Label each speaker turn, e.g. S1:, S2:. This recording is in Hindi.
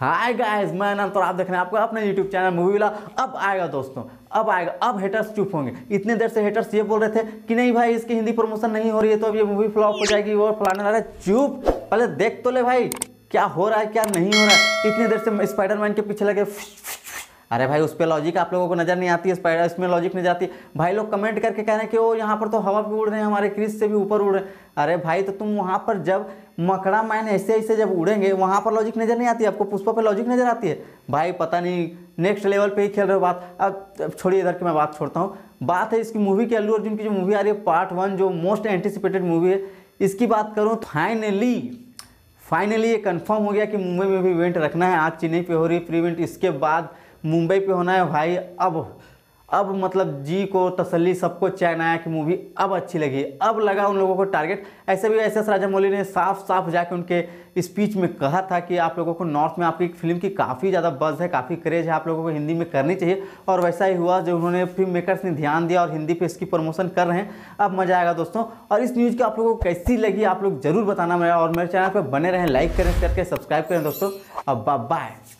S1: हाय गाइस मैं नाम तो आप देख रहे हैं आपका अपने यूट्यूब चैनल मूवी वाला अब आएगा दोस्तों अब आएगा अब हेटर्स चुप होंगे इतने देर से हेटर्स ये बोल रहे थे कि नहीं भाई इसकी हिंदी प्रमोशन नहीं हो रही है तो अब ये मूवी फ्लॉप हो जाएगी वो फलाने वाला चुप पहले देख तो ले भाई क्या हो रहा है क्या नहीं हो रहा है इतने देर से मैन के पीछे लगे अरे भाई उस पर लॉजिक आप लोगों को नज़र नहीं आती है इसमें लॉजिक नहीं जाती भाई लोग कमेंट करके कह रहे हैं कि वो यहाँ पर तो हवा भी उड़ रहे हैं हमारे क्रिस से भी ऊपर उड़ रहे हैं अरे भाई तो तुम वहाँ पर जब मकड़ा मैन ऐसे ऐसे जब उड़ेंगे वहाँ पर लॉजिक नज़र नहीं आती आपको पुष्पा पर लॉजिक नज़र आती है भाई पता नहीं नेक्स्ट लेवल पर ही खेल रहे हो बात अब छोड़िए इधर की मैं बात छोड़ता हूँ बात है इसकी मूवी की अल्लू अर्जुन की जो मूवी आ रही है पार्ट वन जो मोस्ट एंटिसिपेटेड मूवी है इसकी बात करूँ फाइनली फाइनली ये कन्फर्म हो गया कि मुंबई में भी इवेंट रखना है आज चेन्नई पे हो रही प्री इवेंट इसके बाद मुंबई पे होना है भाई अब अब मतलब जी को तसल्ली सबको चैन आया कि मूवी अब अच्छी लगी अब लगा उन लोगों को टारगेट ऐसे भी एस एस मौली ने साफ साफ जाके उनके स्पीच में कहा था कि आप लोगों को नॉर्थ में आपकी फिल्म की काफ़ी ज़्यादा बज़ है काफ़ी क्रेज है आप लोगों को हिंदी में करनी चाहिए और वैसा ही हुआ जो उन्होंने फिल्म मेकर्स ने ध्यान दिया और हिंदी पर इसकी प्रमोशन कर रहे हैं अब मज़ा आएगा दोस्तों और इस न्यूज़ की आप लोगों को कैसी लगी आप लोग ज़रूर बताना मेरा और मेरे चैनल पर बने रहें लाइक करें शेयर करें सब्सक्राइब करें दोस्तों अब बाय